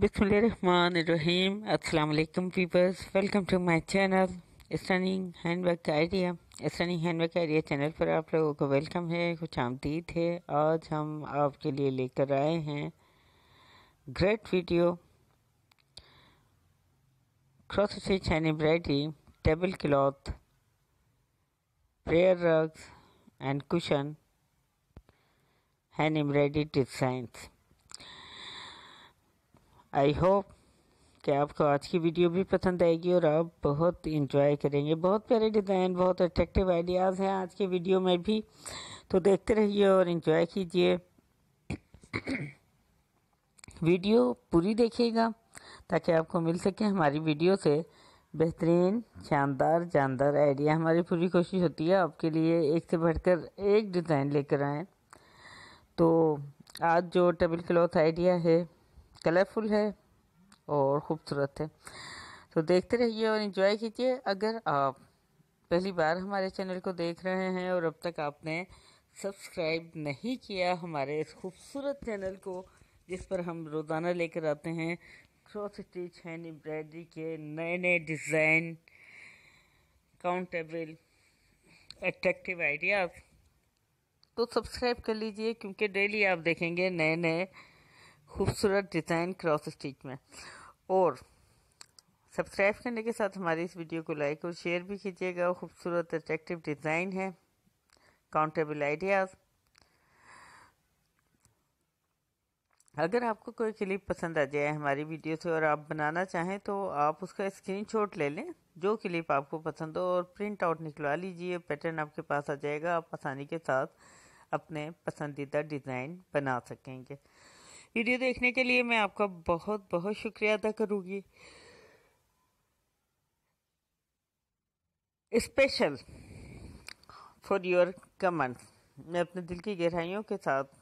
बिसमीम अल्लाम peoples welcome to my channel stunning handwork का आइडिया स्टनिंग का आइडिया चैनल पर आप लोगों को वेलकम है कुछ आमदीद है आज हम आपके लिए लेकर आए हैं great video cross stitch and embroidery table cloth prayer rugs and cushion hand embroidery designs I hope कि आपको आज की वीडियो भी पसंद आएगी और आप बहुत इंजॉय करेंगे बहुत प्यारे डिज़ाइन बहुत अट्रैक्टिव आइडियाज़ हैं आज के वीडियो में भी तो देखते रहिए और इन्जॉय कीजिए वीडियो पूरी देखिएगा ताकि आपको मिल सके हमारी वीडियो से बेहतरीन शानदार जानदार आइडिया हमारी पूरी कोशिश होती है आपके लिए एक से बढ़कर एक डिज़ाइन लेकर आएँ तो आज जो टेबल क्लॉथ आइडिया है कलरफुल है और ख़ूबसूरत है तो देखते रहिए और इन्जॉय कीजिए अगर आप पहली बार हमारे चैनल को देख रहे हैं और अब तक आपने सब्सक्राइब नहीं किया हमारे इस खूबसूरत चैनल को जिस पर हम रोज़ाना लेकर आते हैं क्रॉस स्टिच हैंड एम्ब्रॉयडरी के नए नए डिज़ाइन काउंटेबल एट्रैक्टिव आइडियाज़ तो सब्सक्राइब कर लीजिए क्योंकि डेली आप देखेंगे नए नए खूबसूरत डिज़ाइन क्रॉस स्टिच में और सब्सक्राइब करने के साथ हमारी इस वीडियो को लाइक और शेयर भी कीजिएगा खूबसूरत अट्रैक्टिव डिज़ाइन है काउंटेबल आइडियाज़ अगर आपको कोई क्लिप पसंद आ जाए हमारी वीडियो से और आप बनाना चाहें तो आप उसका स्क्रीनशॉट ले लें जो क्लिप आपको पसंद हो और प्रिंट आउट निकलवा लीजिए पैटर्न आपके पास आ जाएगा आप आसानी के साथ अपने पसंदीदा डिज़ाइन बना सकेंगे वीडियो देखने के लिए मैं आपका बहुत बहुत शुक्रिया अदा करूँगी स्पेशल फॉर योर कमेंट्स मैं अपने दिल की गहराइयों के साथ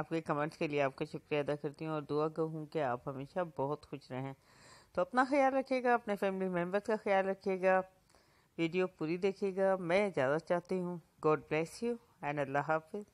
आपके कमेंट्स के लिए आपका शुक्रिया अदा करती हूँ और दुआ कहूँ कि आप हमेशा बहुत खुश रहें तो अपना ख्याल रखिएगा अपने फैमिली मेम्बर्स का ख्याल रखिएगा वीडियो पूरी देखिएगा मैं इजाज़त चाहती हूँ गॉड ब्लेस यू एंड अल्लाह हाफिज़